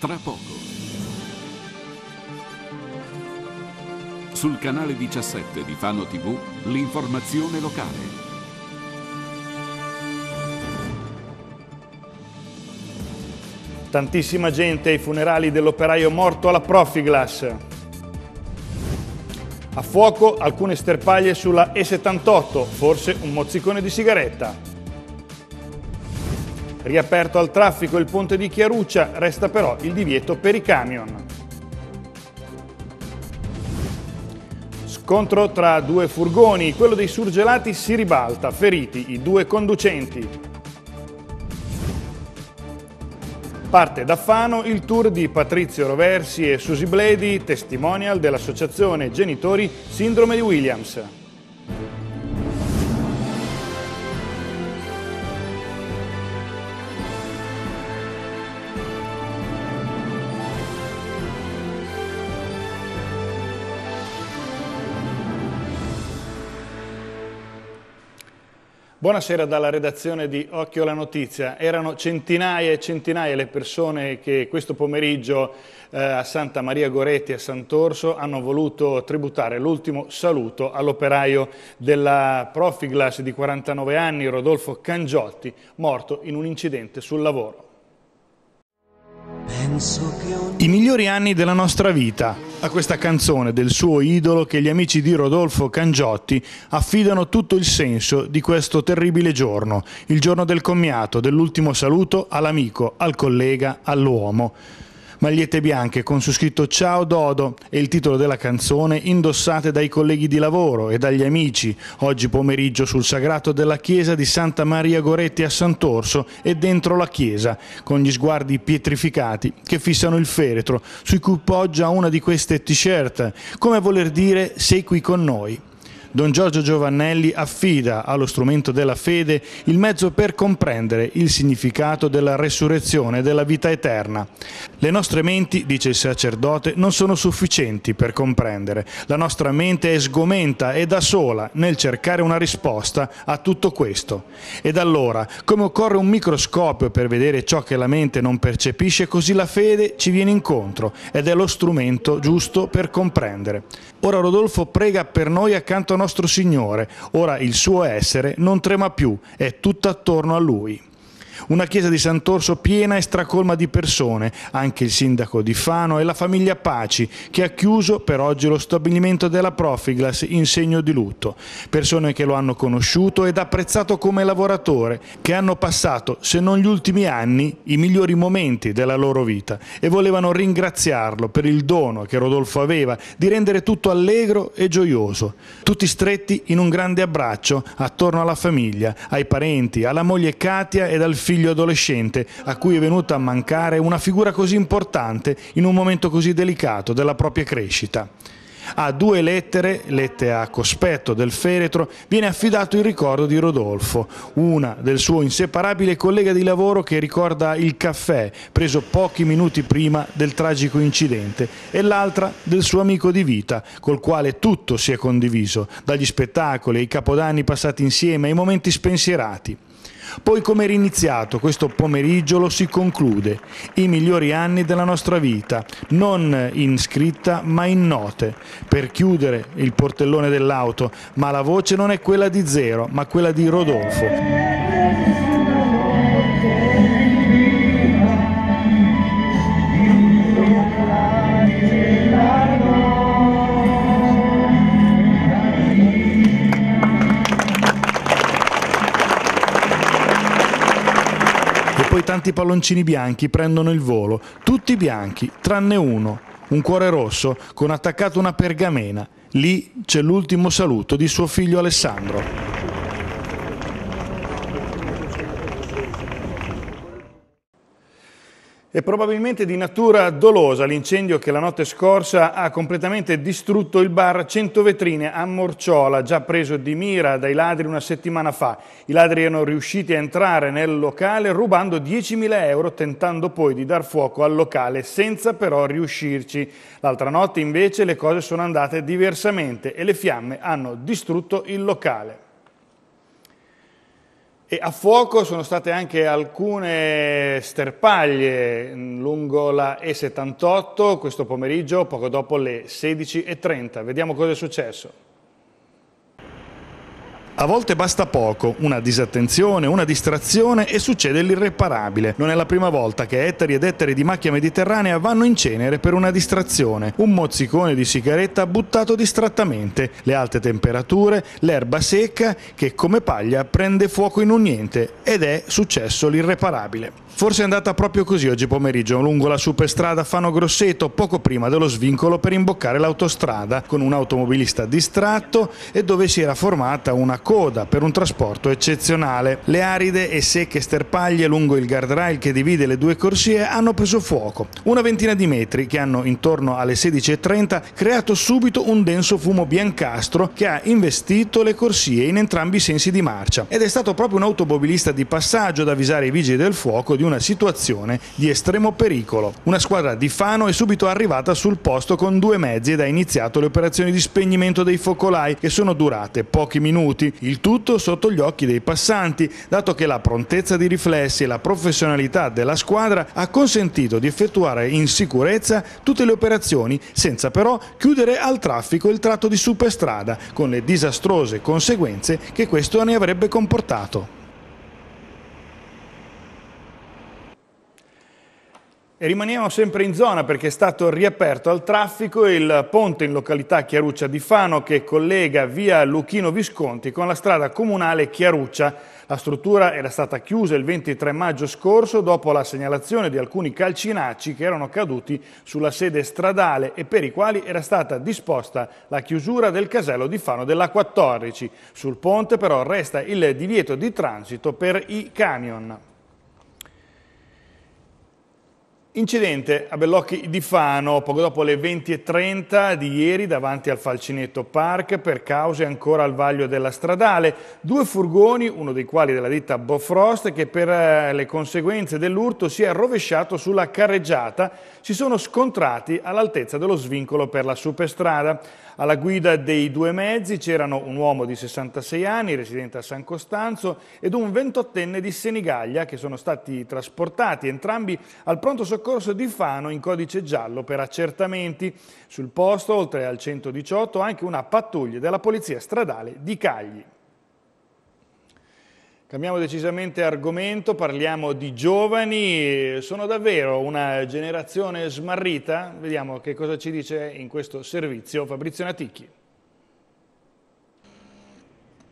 tra poco. Sul canale 17 di Fano TV, l'informazione locale. Tantissima gente ai funerali dell'operaio morto alla Profiglas. A fuoco alcune sterpaglie sulla E78, forse un mozzicone di sigaretta. Riaperto al traffico il ponte di Chiaruccia, resta però il divieto per i camion. Scontro tra due furgoni, quello dei surgelati si ribalta, feriti i due conducenti. Parte da Fano il tour di Patrizio Roversi e Susi Bledi, testimonial dell'associazione Genitori Sindrome di Williams. Buonasera dalla redazione di Occhio alla Notizia. Erano centinaia e centinaia le persone che questo pomeriggio eh, a Santa Maria Goretti e a Sant'Orso hanno voluto tributare l'ultimo saluto all'operaio della Profiglas di 49 anni, Rodolfo Cangiotti, morto in un incidente sul lavoro. I migliori anni della nostra vita a questa canzone del suo idolo che gli amici di Rodolfo Cangiotti affidano tutto il senso di questo terribile giorno, il giorno del commiato, dell'ultimo saluto all'amico, al collega, all'uomo. Magliette bianche con su scritto Ciao Dodo e il titolo della canzone indossate dai colleghi di lavoro e dagli amici oggi pomeriggio sul sagrato della chiesa di Santa Maria Goretti a Sant'Orso e dentro la chiesa, con gli sguardi pietrificati che fissano il feretro, su cui poggia una di queste t-shirt, come voler dire sei qui con noi. Don Giorgio Giovannelli affida allo strumento della fede il mezzo per comprendere il significato della resurrezione e della vita eterna. Le nostre menti, dice il sacerdote, non sono sufficienti per comprendere. La nostra mente è sgomenta e da sola nel cercare una risposta a tutto questo. Ed allora, come occorre un microscopio per vedere ciò che la mente non percepisce, così la fede ci viene incontro ed è lo strumento giusto per comprendere. Ora Rodolfo prega per noi accanto a nostro Signore, ora il suo essere non trema più, è tutto attorno a lui. Una chiesa di Sant'Orso piena e stracolma di persone, anche il sindaco di Fano e la famiglia Paci, che ha chiuso per oggi lo stabilimento della Profiglas in segno di lutto. Persone che lo hanno conosciuto ed apprezzato come lavoratore, che hanno passato, se non gli ultimi anni, i migliori momenti della loro vita e volevano ringraziarlo per il dono che Rodolfo aveva di rendere tutto allegro e gioioso. Tutti stretti in un grande abbraccio attorno alla famiglia, ai parenti, alla moglie Katia ed al figlio figlio adolescente a cui è venuta a mancare una figura così importante in un momento così delicato della propria crescita. A due lettere, lette a cospetto del feretro, viene affidato il ricordo di Rodolfo, una del suo inseparabile collega di lavoro che ricorda il caffè preso pochi minuti prima del tragico incidente e l'altra del suo amico di vita, col quale tutto si è condiviso, dagli spettacoli ai capodanni passati insieme ai momenti spensierati. Poi come era iniziato questo pomeriggio lo si conclude, i migliori anni della nostra vita, non in scritta ma in note, per chiudere il portellone dell'auto, ma la voce non è quella di Zero, ma quella di Rodolfo. Tanti palloncini bianchi prendono il volo, tutti bianchi, tranne uno, un cuore rosso con attaccato una pergamena. Lì c'è l'ultimo saluto di suo figlio Alessandro. È probabilmente di natura dolosa l'incendio che la notte scorsa ha completamente distrutto il bar 100 vetrine a Morciola, già preso di mira dai ladri una settimana fa. I ladri erano riusciti a entrare nel locale rubando 10.000 euro, tentando poi di dar fuoco al locale, senza però riuscirci. L'altra notte invece le cose sono andate diversamente e le fiamme hanno distrutto il locale. E a fuoco sono state anche alcune sterpaglie mm, lungo la E78 questo pomeriggio, poco dopo le 16.30. Vediamo cosa è successo. A volte basta poco, una disattenzione, una distrazione e succede l'irreparabile. Non è la prima volta che ettari ed ettari di macchia mediterranea vanno in cenere per una distrazione, un mozzicone di sigaretta buttato distrattamente, le alte temperature, l'erba secca che come paglia prende fuoco in un niente ed è successo l'irreparabile. Forse è andata proprio così oggi pomeriggio, lungo la superstrada Fano Grosseto, poco prima dello svincolo per imboccare l'autostrada, con un automobilista distratto e dove si era formata una coda per un trasporto eccezionale. Le aride e secche sterpaglie lungo il guardrail che divide le due corsie hanno preso fuoco. Una ventina di metri che hanno intorno alle 16.30 creato subito un denso fumo biancastro che ha investito le corsie in entrambi i sensi di marcia. Ed è stato proprio un automobilista di passaggio ad avvisare i vigili del fuoco di un una situazione di estremo pericolo. Una squadra di Fano è subito arrivata sul posto con due mezzi ed ha iniziato le operazioni di spegnimento dei focolai che sono durate pochi minuti, il tutto sotto gli occhi dei passanti, dato che la prontezza di riflessi e la professionalità della squadra ha consentito di effettuare in sicurezza tutte le operazioni senza però chiudere al traffico il tratto di superstrada con le disastrose conseguenze che questo ne avrebbe comportato. E rimaniamo sempre in zona perché è stato riaperto al traffico il ponte in località Chiaruccia di Fano che collega via Luchino Visconti con la strada comunale Chiaruccia. La struttura era stata chiusa il 23 maggio scorso dopo la segnalazione di alcuni calcinacci che erano caduti sulla sede stradale e per i quali era stata disposta la chiusura del casello di Fano della 14. Sul ponte però resta il divieto di transito per i camion. Incidente a Bellocchi di Fano poco dopo le 20.30 di ieri davanti al Falcinetto Park per cause ancora al vaglio della stradale. Due furgoni, uno dei quali della ditta Bofrost, che per eh, le conseguenze dell'urto si è rovesciato sulla carreggiata, si sono scontrati all'altezza dello svincolo per la superstrada. Alla guida dei due mezzi c'erano un uomo di 66 anni, residente a San Costanzo, ed un 28enne di Senigaglia che sono stati trasportati entrambi al pronto soccorso soccorso di Fano in codice giallo per accertamenti. Sul posto, oltre al 118, anche una pattuglia della Polizia Stradale di Cagli. Cambiamo decisamente argomento, parliamo di giovani, sono davvero una generazione smarrita? Vediamo che cosa ci dice in questo servizio Fabrizio Natichi.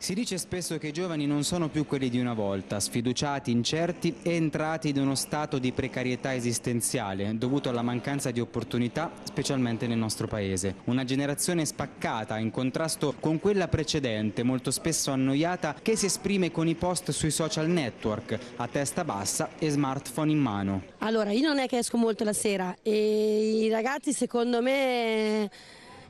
Si dice spesso che i giovani non sono più quelli di una volta, sfiduciati, incerti e entrati in uno stato di precarietà esistenziale dovuto alla mancanza di opportunità, specialmente nel nostro paese. Una generazione spaccata, in contrasto con quella precedente, molto spesso annoiata, che si esprime con i post sui social network, a testa bassa e smartphone in mano. Allora, io non è che esco molto la sera e i ragazzi secondo me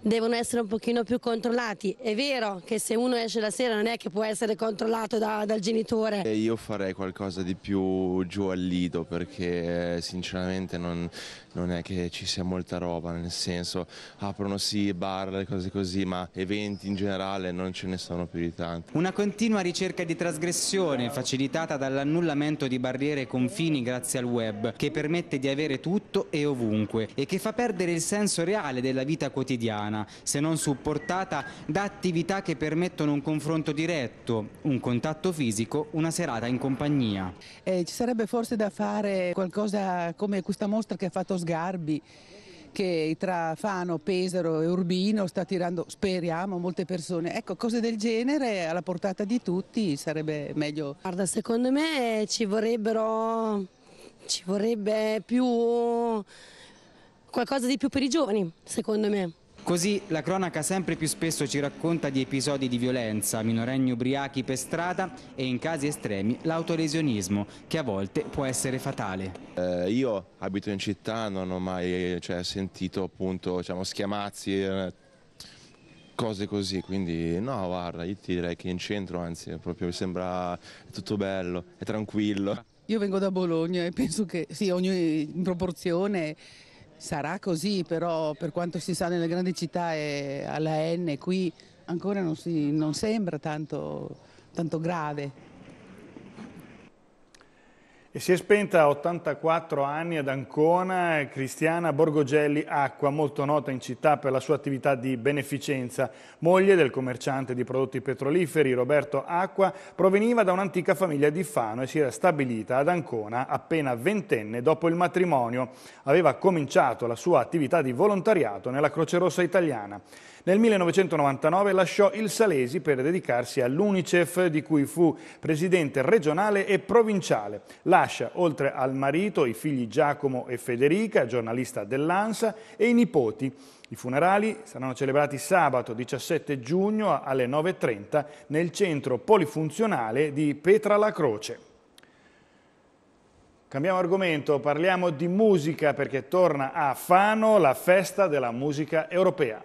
devono essere un pochino più controllati. È vero che se uno esce la sera non è che può essere controllato da, dal genitore. Io farei qualcosa di più giù al lido perché eh, sinceramente non, non è che ci sia molta roba, nel senso aprono sì bar, cose così, ma eventi in generale non ce ne sono più di tanti. Una continua ricerca di trasgressione facilitata dall'annullamento di barriere e confini grazie al web che permette di avere tutto e ovunque e che fa perdere il senso reale della vita quotidiana quotidiana, se non supportata da attività che permettono un confronto diretto, un contatto fisico, una serata in compagnia. Eh, ci sarebbe forse da fare qualcosa come questa mostra che ha fatto Sgarbi, che tra Fano, Pesaro e Urbino sta tirando, speriamo, molte persone. Ecco, cose del genere alla portata di tutti sarebbe meglio. Guarda, secondo me eh, ci vorrebbero ci vorrebbe più qualcosa di più per i giovani, secondo me. Così la cronaca sempre più spesso ci racconta di episodi di violenza, minorenni ubriachi per strada e in casi estremi l'autolesionismo, che a volte può essere fatale. Eh, io abito in città, non ho mai cioè, sentito appunto, diciamo, schiamazzi, eh, cose così, quindi no guarda, io ti direi che in centro anzi proprio mi sembra tutto bello, è tranquillo. Io vengo da Bologna e penso che sì, ogni in proporzione Sarà così, però per quanto si sa nelle grandi città e alla N qui ancora non, si, non sembra tanto, tanto grave. E si è spenta a 84 anni ad Ancona Cristiana Borgogelli Acqua, molto nota in città per la sua attività di beneficenza. Moglie del commerciante di prodotti petroliferi Roberto Acqua, proveniva da un'antica famiglia di Fano e si era stabilita ad Ancona appena ventenne dopo il matrimonio. Aveva cominciato la sua attività di volontariato nella Croce Rossa Italiana. Nel 1999 lasciò il Salesi per dedicarsi all'Unicef di cui fu presidente regionale e provinciale. Lascia, oltre al marito, i figli Giacomo e Federica, giornalista dell'ANSA, e i nipoti. I funerali saranno celebrati sabato 17 giugno alle 9.30 nel centro polifunzionale di Petra la Croce. Cambiamo argomento, parliamo di musica perché torna a Fano la festa della musica europea.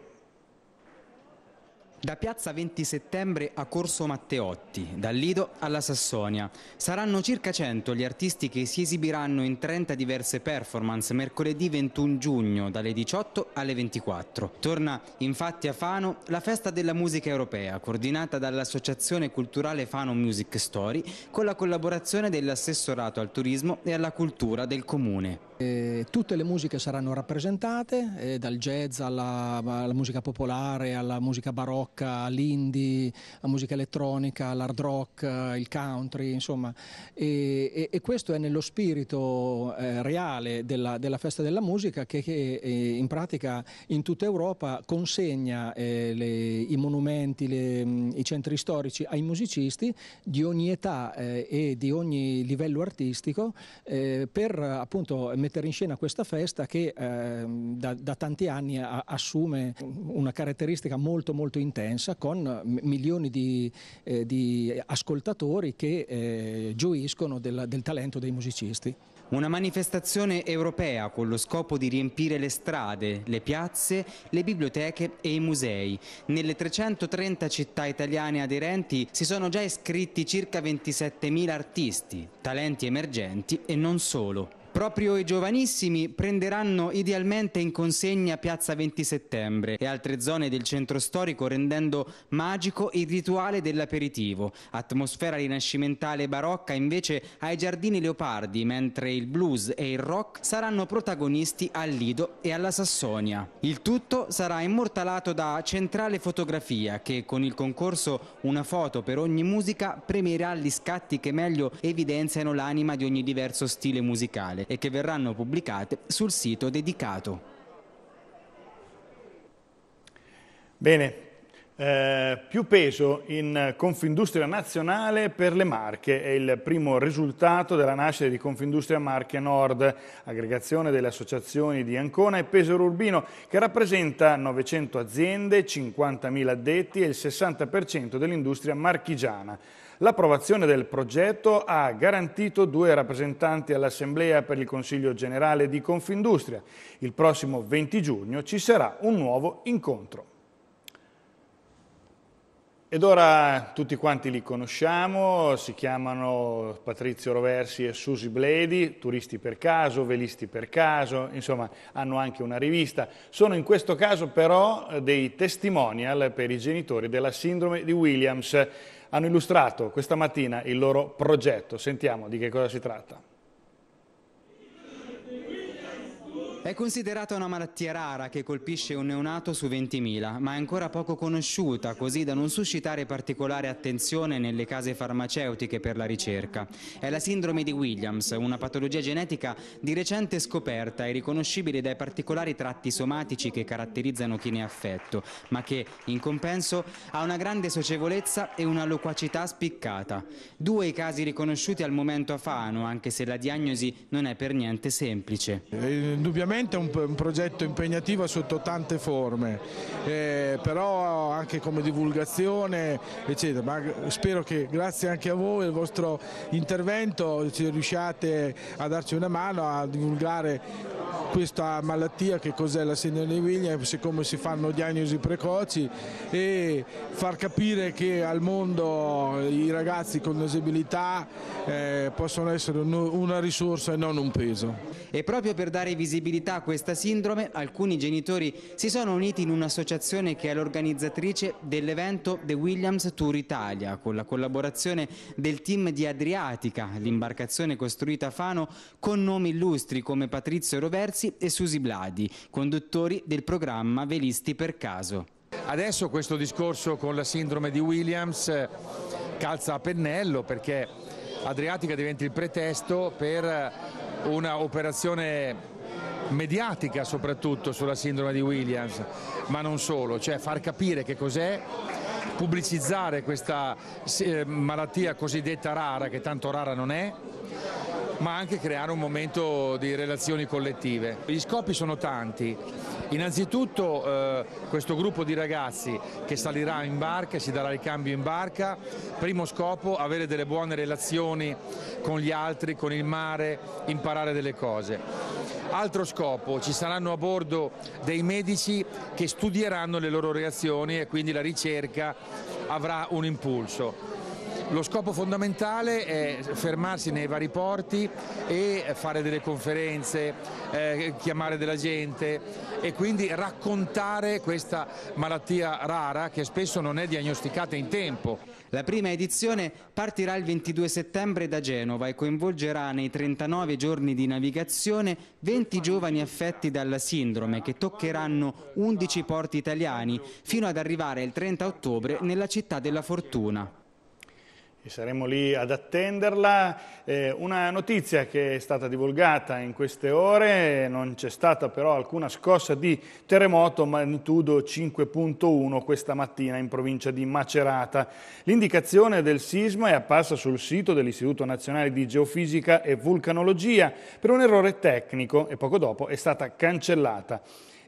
Da piazza 20 settembre a Corso Matteotti, dal Lido alla Sassonia. Saranno circa 100 gli artisti che si esibiranno in 30 diverse performance mercoledì 21 giugno dalle 18 alle 24. Torna infatti a Fano la festa della musica europea coordinata dall'Associazione Culturale Fano Music Story con la collaborazione dell'assessorato al turismo e alla cultura del comune tutte le musiche saranno rappresentate, eh, dal jazz alla, alla, musica popolare, alla musica barocca, all'indie, alla musica elettronica, all'hard rock, eh, il country, insomma. E, e, e questo è nello spirito eh, reale della, della, festa della musica che, che eh, in pratica in tutta Europa consegna eh, le, i monumenti, le, mm, i centri storici ai musicisti di ogni età eh, e di ogni livello artistico per appunto mettere in scena questa festa che eh, da, da, tanti anni a, assume una caratteristica molto molto intensa con eh, milioni di, eh, di ascoltatori che eh, gioiscono del, del talento dei musicisti. Una manifestazione europea con lo scopo di riempire le strade, le piazze, le biblioteche e i musei. Nelle 330 città italiane aderenti si sono già iscritti circa 27.000 artisti, talenti emergenti e non solo. Proprio i giovanissimi prenderanno idealmente in consegna Piazza 20 Settembre e altre zone del centro storico rendendo magico il rituale dell'aperitivo. Atmosfera rinascimentale barocca invece ai Giardini Leopardi, mentre il blues e il rock saranno protagonisti al Lido e alla Sassonia. Il tutto sarà immortalato da Centrale Fotografia che con il concorso Una foto per ogni musica premierà gli scatti che meglio evidenziano l'anima di ogni diverso stile musicale e che verranno pubblicate sul sito dedicato. Bene, eh, più peso in Confindustria Nazionale per le Marche è il primo risultato della nascita di Confindustria Marche Nord, aggregazione delle associazioni di Ancona e Pesaro Urbino, che rappresenta 900 aziende, 50.000 addetti e il 60% dell'industria marchigiana. L'approvazione del progetto ha garantito due rappresentanti all'Assemblea per il Consiglio Generale di Confindustria. Il prossimo 20 giugno ci sarà un nuovo incontro. Ed ora tutti quanti li conosciamo, si chiamano Patrizio Roversi e Susi Bledi, turisti per caso, velisti per caso, insomma hanno anche una rivista. Sono in questo caso però dei testimonial per i genitori della sindrome di Williams hanno illustrato questa mattina il loro progetto. Sentiamo di che cosa si tratta. È considerata una malattia rara che colpisce un neonato su 20.000, ma è ancora poco conosciuta, così da non suscitare particolare attenzione nelle case farmaceutiche per la ricerca. È la sindrome di Williams, una patologia genetica di recente scoperta e riconoscibile dai particolari tratti somatici che caratterizzano chi ne è affetto, ma che, in compenso, ha una grande socievolezza e una loquacità spiccata. Due i casi riconosciuti al momento a Fano, anche se la diagnosi non è per niente semplice. Eh, indubbiamente sicuramente è un, un, progetto impegnativo sotto tante forme, eh, però anche come divulgazione, eccetera. Ma spero che grazie anche a voi e al vostro intervento riusciate a darci una mano a divulgare questa malattia che cos'è la sindrome di Williams, siccome si fanno diagnosi precoci e far capire che al mondo i ragazzi con disabilità eh, possono essere una risorsa e non un peso. E proprio per dare visibilità a questa sindrome alcuni genitori si sono uniti in un'associazione che è l'organizzatrice dell'evento The Williams Tour Italia con la collaborazione del team di Adriatica, l'imbarcazione costruita a Fano con nomi illustri come Patrizio Roberti Terzi e Susi Bladi, conduttori del programma Velisti per caso. Adesso questo discorso con la sindrome di Williams eh, calza a pennello perché Adriatica diventa il pretesto per eh, una operazione mediatica soprattutto sulla sindrome di Williams, ma non solo, cioè far capire che cos'è, pubblicizzare questa eh, malattia cosiddetta rara, che tanto rara non è, ma anche creare un momento di relazioni collettive. Gli scopi sono tanti, innanzitutto eh, questo gruppo di ragazzi che salirà in barca, si darà ricambio in barca, primo scopo avere delle buone relazioni con gli altri, con il mare, imparare delle cose. Altro scopo, ci saranno a bordo dei medici che studieranno le loro reazioni e quindi la ricerca avrà un impulso. Lo scopo fondamentale è fermarsi nei vari porti e fare delle conferenze, eh, chiamare della gente e quindi raccontare questa malattia rara che spesso non è diagnosticata in tempo. La prima edizione partirà il 22 settembre da Genova e coinvolgerà nei 39 giorni di navigazione 20 giovani affetti dalla sindrome che toccheranno 11 porti italiani fino ad arrivare il 30 ottobre nella città della Fortuna e saremo lì ad attenderla. Eh, una notizia che è stata divulgata in queste ore, non c'è stata però alcuna scossa di terremoto magnitudo 5.1 questa mattina in provincia di Macerata. L'indicazione del sisma è apparsa sul sito dell'Istituto Nazionale di Geofisica e Vulcanologia per un errore tecnico e poco dopo è stata cancellata.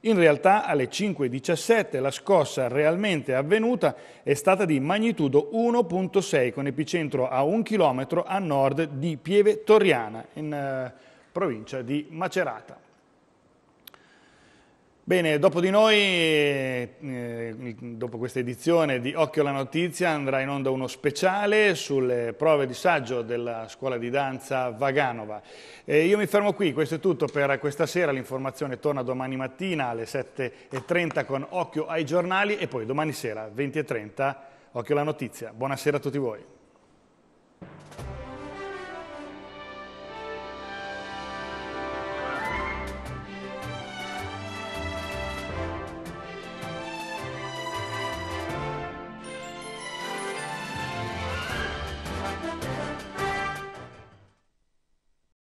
In realtà alle 5.17 la scossa realmente avvenuta è stata di magnitudo 1.6 con epicentro a un chilometro a nord di Pieve Torriana in eh, provincia di Macerata. Bene, dopo di noi, eh, dopo questa edizione di Occhio alla Notizia, andrà in onda uno speciale sulle prove di saggio della scuola di danza Vaganova. Eh, io mi fermo qui, questo è tutto per questa sera, l'informazione torna domani mattina alle 7.30 con Occhio ai giornali e poi domani sera 20.30 Occhio alla Notizia. Buonasera a tutti voi.